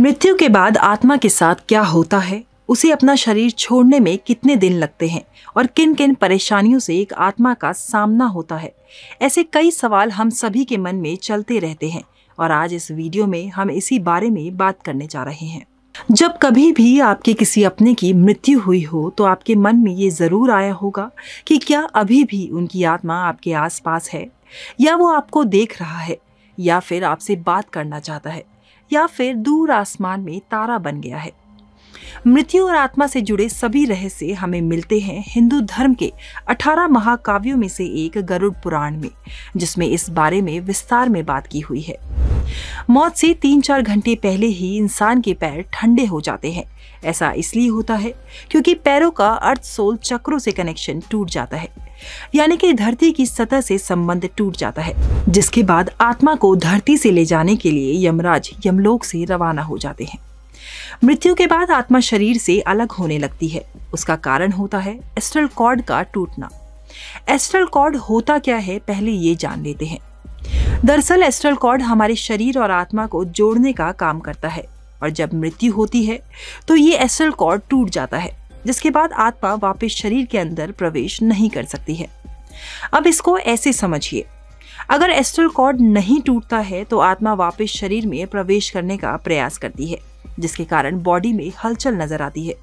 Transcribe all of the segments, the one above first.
मृत्यु के बाद आत्मा के साथ क्या होता है उसे अपना शरीर छोड़ने में कितने दिन लगते हैं और किन किन परेशानियों से एक आत्मा का सामना होता है ऐसे कई सवाल हम सभी के मन में चलते रहते हैं और आज इस वीडियो में हम इसी बारे में बात करने जा रहे हैं जब कभी भी आपके किसी अपने की मृत्यु हुई हो तो आपके मन में ये ज़रूर आया होगा कि क्या अभी भी उनकी आत्मा आपके आसपास है या वो आपको देख रहा है या फिर आपसे बात करना चाहता है या फिर दूर आसमान में तारा बन गया है मृत्यु और आत्मा से जुड़े सभी रहस्य हमें मिलते हैं हिंदू धर्म के 18 महाकाव्यों में से एक गरुड़ पुराण में जिसमें इस बारे में विस्तार में बात की हुई है मौत से तीन चार घंटे पहले ही इंसान के पैर ठंडे हो जाते हैं ऐसा इसलिए होता है क्योंकि पैरों का अर्थ सोल चक्रों से कनेक्शन टूट जाता है यानी कि धरती की सतह से संबंध टूट जाता है जिसके बाद आत्मा को धरती से ले जाने के लिए यमराज यमलोक से रवाना हो जाते हैं मृत्यु के बाद आत्मा शरीर से अलग होने लगती है उसका कारण होता है एस्ट्रल कॉर्ड का टूटना एस्ट्रल कॉर्ड होता क्या है पहले ये जान लेते हैं दरअसल एस्ट्रल कॉर्ड हमारे शरीर और आत्मा को जोड़ने का काम करता है और जब मृत्यु होती है तो ये एस्ट्रल कॉर्ड टूट जाता है जिसके बाद आत्मा वापस शरीर के अंदर प्रवेश नहीं कर सकती है अब इसको ऐसे समझिए अगर एस्ट्रल कॉर्ड नहीं टूटता है तो आत्मा वापस शरीर में प्रवेश करने का प्रयास करती है जिसके कारण बॉडी में हलचल नजर आती है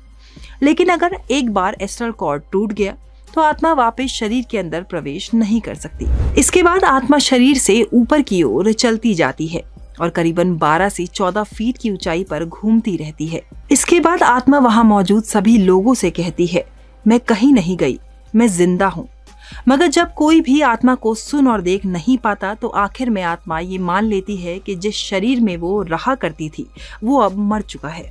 लेकिन अगर एक बार एस्ट्रल कॉर्ड टूट गया तो आत्मा वापस शरीर के अंदर प्रवेश नहीं कर सकती इसके बाद आत्मा शरीर से ऊपर की ओर चलती जाती है और करीबन 12 से 14 फीट की ऊंचाई पर घूमती रहती है इसके बाद आत्मा वहाँ मौजूद सभी लोगों से कहती है मैं कहीं नहीं गई मैं जिंदा हूँ मगर जब कोई भी आत्मा को सुन और देख नहीं पाता तो आखिर में आत्मा ये मान लेती है कि जिस शरीर में वो रहा करती थी वो अब मर चुका है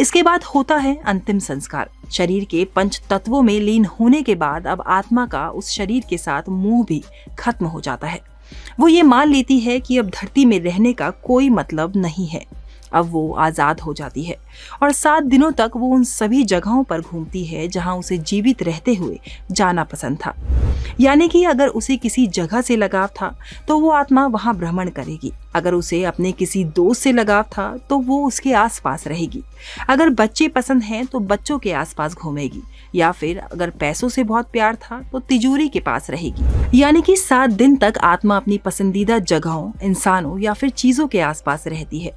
इसके बाद होता है अंतिम संस्कार शरीर के पंच तत्वों में लीन होने के बाद अब आत्मा का उस शरीर के साथ मोह भी खत्म हो जाता है वो ये मान लेती है कि अब धरती में रहने का कोई मतलब नहीं है अब वो आज़ाद हो जाती है और सात दिनों तक वो उन सभी जगहों पर घूमती है जहां उसे जीवित रहते हुए जाना पसंद था यानी कि अगर उसे किसी जगह से लगाव था तो वो आत्मा वहाँ भ्रमण करेगी अगर उसे अपने किसी दोस्त से लगाव था तो वो उसके आसपास रहेगी अगर बच्चे पसंद हैं तो बच्चों के आसपास घूमेगी या फिर अगर पैसों से बहुत प्यार था तो तिजोरी के पास रहेगी यानी कि सात दिन तक आत्मा अपनी पसंदीदा जगहों इंसानों या फिर चीजों के आसपास रहती है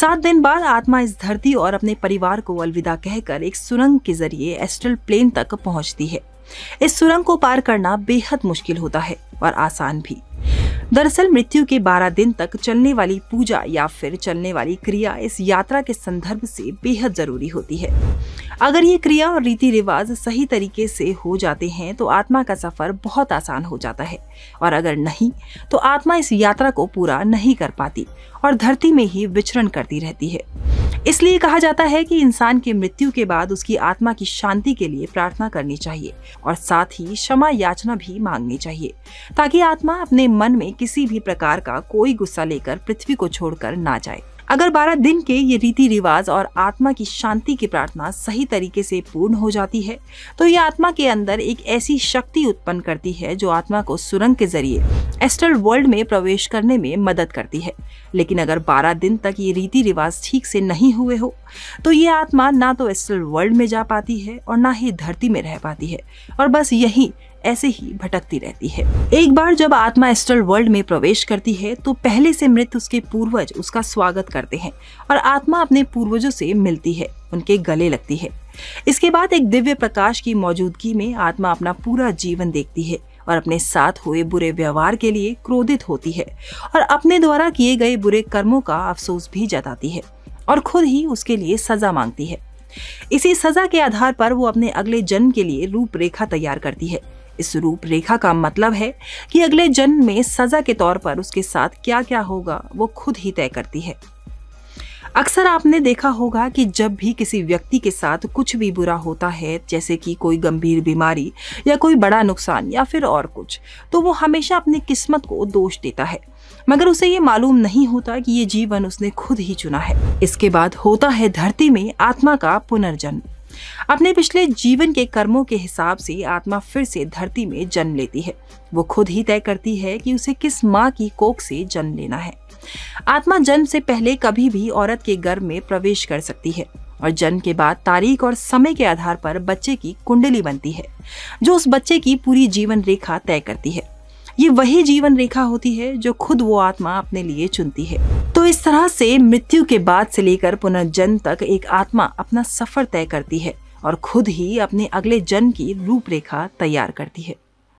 सात दिन बाद आत्मा इस धरती और अपने परिवार को अलविदा कहकर एक सुरंग के जरिए एस्ट्रल प्लेन तक पहुंचती है इस सुरंग को पार करना बेहद मुश्किल होता है और आसान भी दरअसल मृत्यु के 12 दिन तक चलने वाली पूजा या फिर चलने वाली क्रिया इस यात्रा के संदर्भ से बेहद जरूरी होती है अगर ये क्रिया और रीति रिवाज सही तरीके से हो जाते हैं तो आत्मा का सफर बहुत आसान हो जाता है और अगर नहीं तो आत्मा इस यात्रा को पूरा नहीं कर पाती और धरती में ही विचरण करती रहती है इसलिए कहा जाता है कि इंसान की मृत्यु के बाद उसकी आत्मा की शांति के लिए प्रार्थना करनी चाहिए और साथ ही क्षमा याचना भी मांगनी चाहिए ताकि आत्मा अपने मन में किसी भी प्रकार का कोई गुस्सा लेकर पृथ्वी को छोड़कर ना जाए अगर 12 दिन के ये रीति रिवाज और आत्मा की शांति की प्रार्थना सही तरीके से पूर्ण हो जाती है तो ये आत्मा के अंदर एक ऐसी शक्ति उत्पन्न करती है जो आत्मा को सुरंग के जरिए एस्ट्रल वर्ल्ड में प्रवेश करने में मदद करती है लेकिन अगर 12 दिन तक ये रीति रिवाज ठीक से नहीं हुए हो तो ये आत्मा ना तो एस्ट्रल वर्ल्ड में जा पाती है और ना ही धरती में रह पाती है और बस यही ऐसे ही भटकती रहती है एक बार जब आत्मा एस्ट्रल वर्ल्ड में प्रवेश करती है तो पहले से मृत उसके पूर्वज उसका स्वागत करते हैं और आत्मा अपने पूर्वजों से मिलती है उनके गले लगती है इसके बाद एक दिव्य प्रकाश की मौजूदगी में आत्मा अपना पूरा जीवन देखती है और अपने साथ हुए बुरे व्यवहार के लिए क्रोधित होती है और अपने द्वारा किए गए बुरे कर्मों का अफसोस भी जताती है और खुद ही उसके लिए सजा मांगती है इसी सजा के आधार पर वो अपने अगले जन्म के लिए रूपरेखा तैयार करती है इस रूपरेखा का मतलब है कि अगले जन्म में सजा के तौर पर उसके साथ क्या क्या होगा वो खुद ही तय करती है अक्सर आपने देखा होगा कि जब भी किसी व्यक्ति के साथ कुछ भी बुरा होता है जैसे कि कोई गंभीर बीमारी या कोई बड़ा नुकसान या फिर और कुछ तो वो हमेशा अपनी किस्मत को दोष देता है मगर उसे ये मालूम नहीं होता कि ये जीवन उसने खुद ही चुना है इसके बाद होता है धरती में आत्मा का पुनर्जन्म अपने पिछले जीवन के कर्मों के हिसाब से आत्मा फिर से धरती में जन्म लेती है वो खुद ही तय करती है कि उसे किस माँ की कोख से जन्म लेना है आत्मा जन्म से पहले कभी भी औरत के गर्भ में प्रवेश कर सकती है और जन्म के बाद तारीख और समय के आधार पर बच्चे की कुंडली बनती है जो उस बच्चे की पूरी जीवन रेखा तय करती है ये वही जीवन रेखा होती है जो खुद वो आत्मा अपने लिए चुनती है तो इस तरह से मृत्यु के बाद से लेकर पुनर्जन्म तक एक आत्मा अपना सफर तय करती है और खुद ही अपने अगले जन्म की रूपरेखा तैयार करती है